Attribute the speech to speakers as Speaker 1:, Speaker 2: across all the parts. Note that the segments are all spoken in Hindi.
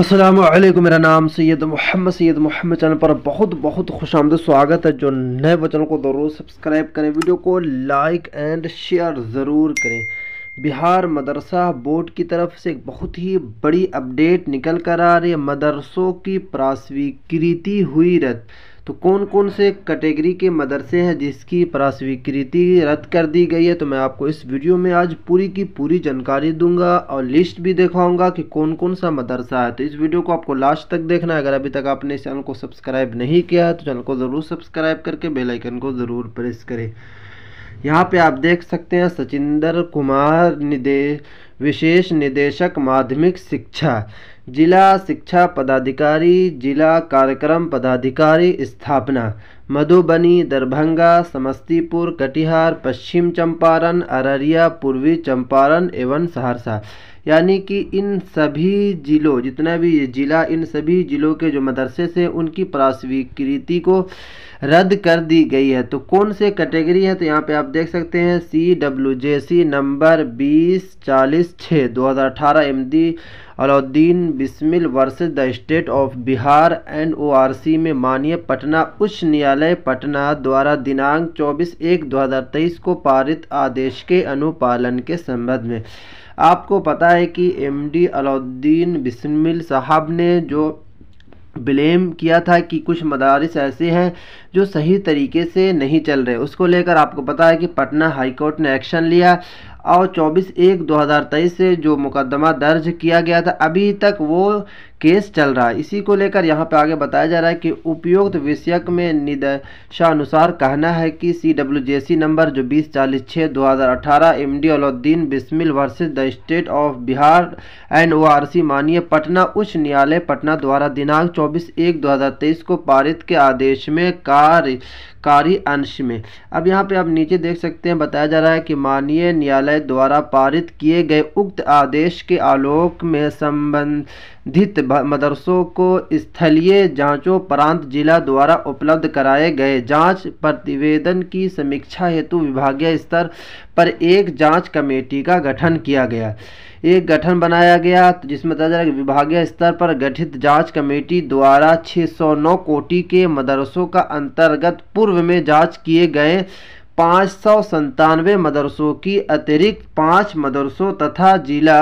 Speaker 1: असलम मेरा नाम सैयद मोहम्मद सैयद मोहम्मद चैनल पर बहुत बहुत खुश आमद स्वागत है जो नए बच्चों को ज़रूर सब्सक्राइब करें वीडियो को लाइक एंड शेयर ज़रूर करें बिहार मदरसा बोर्ड की तरफ से एक बहुत ही बड़ी अपडेट निकल कर आ रही है मदरसों की प्रास्वीकृति हुई रथ तो कौन कौन से कैटेगरी के मदरसे हैं जिसकी प्रास्वीकृति रद्द कर दी गई है तो मैं आपको इस वीडियो में आज पूरी की पूरी जानकारी दूंगा और लिस्ट भी दिखाऊंगा कि कौन कौन सा मदरसा है तो इस वीडियो को आपको लास्ट तक देखना है अगर अभी तक आपने इस चैनल को सब्सक्राइब नहीं किया है तो चैनल को ज़रूर सब्सक्राइब करके बेलाइकन को ज़रूर प्रेस करें यहाँ पे आप देख सकते हैं सचिंदर कुमार निदेश विशेष निदेशक माध्यमिक शिक्षा जिला शिक्षा पदाधिकारी जिला कार्यक्रम पदाधिकारी स्थापना मधुबनी दरभंगा समस्तीपुर कटिहार पश्चिम चंपारण अररिया पूर्वी चंपारण एवं सहरसा यानी कि इन सभी ज़िलों जितना भी ये ज़िला इन सभी ज़िलों के जो मदरसे से उनकी प्रास्वीकृति को रद्द कर दी गई है तो कौन से कैटेगरी है तो यहाँ पे आप देख सकते हैं सी डब्ल्यू जे सी नंबर बीस चालीस छः दो हज़ार अठारह M D Alauddin Bismil versus the state of Bihar and C में माननीय पटना उच्च न्यायालय पटना द्वारा दिनांक चौबीस एक दो हज़ार तेईस को पारित आदेश के अनुपालन के संबंध में आपको पता है कि एम डी अलाउद्दीन बिस्मिल साहब ने जो ब्लेम किया था कि कुछ मदारस ऐसे हैं जो सही तरीके से नहीं चल रहे उसको लेकर आपको पता है कि पटना हाईकोर्ट ने एक्शन लिया और 24 एक 2023 से जो मुकदमा दर्ज किया गया था अभी तक वो केस चल रहा है इसी को लेकर यहाँ पे आगे बताया जा रहा है कि उपयुक्त विषयक में निदेशानुसार कहना है कि सी डब्ल्यू जे सी नंबर जो बीस चालीस छः दो हज़ार अठारह M D Alauddin Bismil versus the state of Bihar and O R C मानिए पटना उच्च न्यायालय पटना द्वारा दिनांक चौबीस एक दो हज़ार तेईस को पारित के आदेश में कार्य कारी अंश में अब यहाँ पे आप नीचे देख सकते हैं बताया जा रहा है कि माननीय न्यायालय द्वारा पारित किए गए उक्त आदेश के आलोक में संबंधित मदरसों को स्थलीय जांचों प्रांत जिला द्वारा उपलब्ध कराए गए जांच प्रतिवेदन की समीक्षा हेतु विभागीय स्तर पर एक जांच कमेटी का गठन किया गया एक गठन बनाया गया जिसमें बताया जा है विभागीय स्तर पर गठित जांच कमेटी द्वारा 609 कोटि के मदरसों का अंतर्गत पूर्व में जांच किए गए पाँच सौ संतानवे मदरसों की अतिरिक्त पाँच मदरसों तथा जिला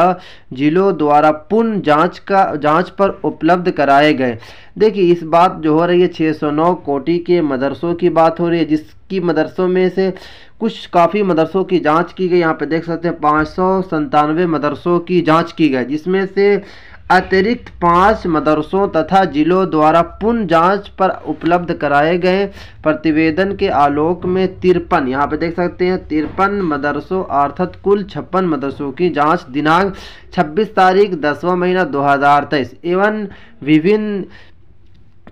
Speaker 1: जिलों द्वारा पूर्ण जांच का जांच पर उपलब्ध कराए गए देखिए इस बात जो हो रही है छः सौ नौ कोटि के मदरसों की बात हो रही है जिसकी मदरसों में से कुछ काफ़ी मदरसों की जांच की गई यहाँ पे देख सकते हैं पाँच सौ संतानवे मदरसों की जांच की गई जिसमें से अतिरिक्त पाँच मदरसों तथा ज़िलों द्वारा पुनः जांच पर उपलब्ध कराए गए प्रतिवेदन के आलोक में तिरपन यहाँ पे देख सकते हैं तिरपन मदरसों अर्थात कुल छप्पन मदरसों की जांच दिनांक 26 तारीख दसवां महीना 2023 एवं विभिन्न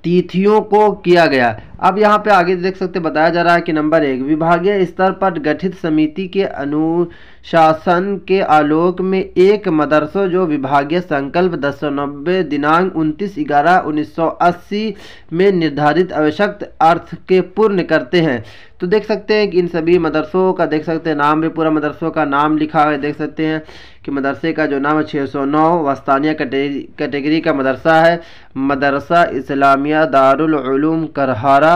Speaker 1: तिथियों को किया गया अब यहाँ पे आगे देख सकते बताया जा रहा है कि नंबर एक विभागीय स्तर पर गठित समिति के अनुशासन के आलोक में एक मदरसों जो विभागीय संकल्प दस दिनांक उनतीस ग्यारह 1980 में निर्धारित आवश्यक अर्थ के पूर्ण करते हैं तो देख सकते हैं कि इन सभी मदरसों का देख सकते हैं नाम भी पूरा मदरसों का नाम लिखा है देख सकते हैं कि मदरसे का जो नाम है छः सौ नौ वस्तानिया कैटेगरी का मदरसा है मदरसा इस्लामिया दारुलूम करहारा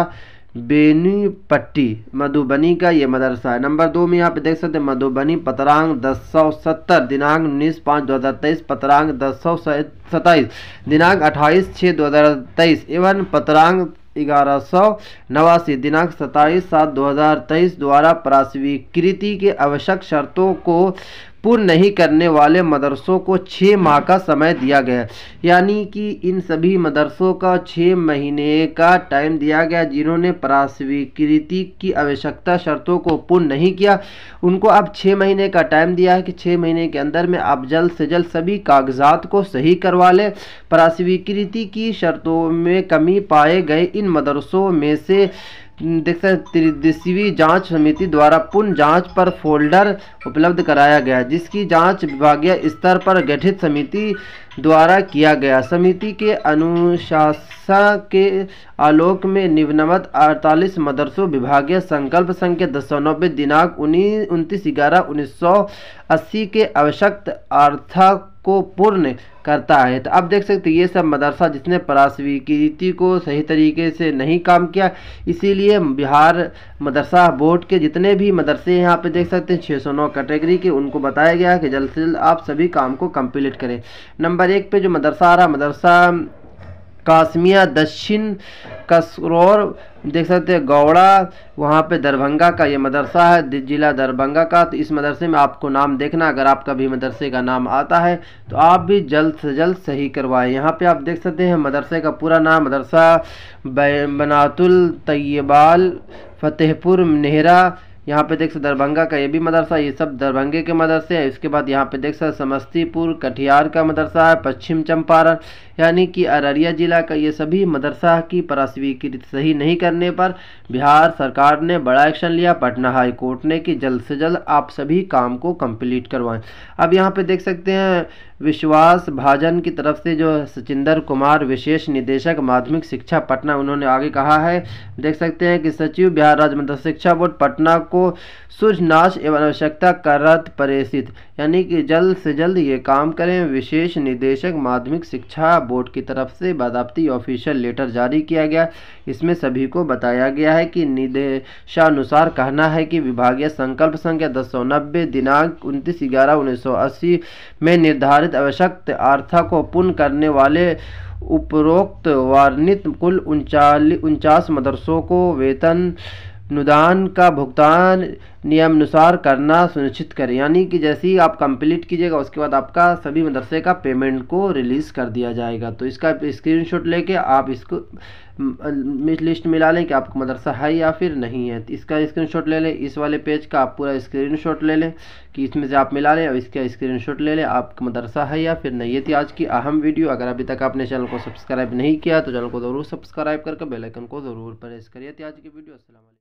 Speaker 1: बेनी पट्टी मधुबनी का ये मदरसा है नंबर दो में यहाँ पे देख सकते हैं मधुबनी पतरांग दस सौ सत्तर दिनांक उन्नीस पाँच दो हज़ार तेईस पतरांग दस सौ सताईस दिनांक अट्ठाईस छः दो हज़ार तेईस एवन पतरांग ग्यारह सौ नवासी दिनांक सताईस सात दो हज़ार तेईस द्वारा प्रास्वीकृति के आवश्यक शर्तों को पूर्ण नहीं करने वाले मदरसों को छः माह का समय दिया गया यानी कि इन सभी मदरसों का छः महीने का टाइम दिया गया जिन्होंने प्रास्वीकृति की आवश्यकता शर्तों को पूर्ण नहीं किया उनको अब छः महीने का टाइम दिया है कि छः महीने के अंदर में आप जल्द से जल्द सभी कागजात को सही करवा लें प्रास्वीकृति की शर्तों में कमी पाए गए इन मदरसों में से देख सकते जांच समिति द्वारा पुनः जांच पर फोल्डर उपलब्ध कराया गया जिसकी जांच विभागीय स्तर पर गठित समिति द्वारा किया गया समिति के अनुशासन के आलोक में निवनमत अड़तालीस मदरसों विभागीय संकल्प दस सौ नब्बे दिनांक उन्नीस उनतीस ग्यारह उन्नीस सौ अस्सी के आवश्यक आर्थक को पूर्ण करता है तो अब देख सकते ये सब मदरसा जिसने परासवी की रीति को सही तरीके से नहीं काम किया इसीलिए बिहार मदरसा बोर्ड के जितने भी मदरसे यहाँ पे देख सकते हैं छः सौ नौ कैटेगरी के उनको बताया गया कि जल्द से जल्द आप सभी काम को कंप्लीट करें नंबर एक पे जो मदरसा आ रहा मदरसा कासमिया दक्षिण कसरोर देख सकते हैं गौड़ा वहाँ पे दरभंगा का ये मदरसा है ज़िला दरभंगा का तो इस मदरसे में आपको नाम देखना अगर आपका भी मदरसे का नाम आता है तो आप भी जल्द से जल्द सही करवाएं यहाँ पे आप देख सकते हैं मदरसे का पूरा नाम मदरसा बनातुल तय्यबाल फतेहपुर नेहरा यहाँ पे देख सकते दरभंगा का ये भी मदरसा ये सब दरभंगे के मदरसे हैं इसके बाद यहाँ पे देख सकते समस्तीपुर कटिहार का मदरसा है पश्चिम चंपारण यानी कि अररिया ज़िला का ये सभी मदरसा की प्रास्वीकृत सही नहीं करने पर बिहार सरकार ने बड़ा एक्शन लिया पटना हाई कोर्ट ने कि जल्द से जल्द आप सभी काम को कंप्लीट करवाएं अब यहाँ पे देख सकते हैं विश्वास भाजन की तरफ से जो सचिंदर कुमार विशेष निदेशक माध्यमिक शिक्षा पटना उन्होंने आगे कहा है देख सकते हैं कि सचिव बिहार राज्य मदरसा शिक्षा बोर्ड पटना को सूझनाश एवं आवश्यकता करत प्रेषित यानी कि जल्द से जल्द ये काम करें विशेष निदेशक माध्यमिक शिक्षा बोर्ड की तरफ से बादाबती ऑफिशियल लेटर जारी किया गया इसमें सभी को बताया गया है कि निदेशानुसार कहना है कि विभागीय संकल्प संख्या दस सौ नब्बे दिनांक उनतीस ग्यारह उन्नीस सौ अस्सी में निर्धारित आवश्यक आर्था को पूर्ण करने वाले उपरोक्त वार्णित कुल उनचाली उनचास मदरसों को वेतन अनुदान का भुगतान नियमानुसार करना सुनिश्चित करें यानी कि जैसे ही आप कंप्लीट कीजिएगा उसके बाद आपका सभी मदरसे का पेमेंट को रिलीज़ कर दिया जाएगा तो इसका स्क्रीनशॉट लेके आप इसको लिस्ट मिला लें कि आपका मदरसा है या फिर नहीं है इसका इसका स्क्रीनशॉट ले लें इस वाले पेज का आप पूरा शॉट ले लें कि इसमें से आप मिला लें और इसका शॉट ले लें आपका मदरसा है या फिर नहीं ये थी आज की अहम वीडियो अगर अभी तक आपने चैनल को सब्सक्राइब नहीं किया तो चैनल को ज़रूर सब्सक्राइब करके बेलाइकन को ज़रूर प्रेस करिए थी आज की वीडियो असल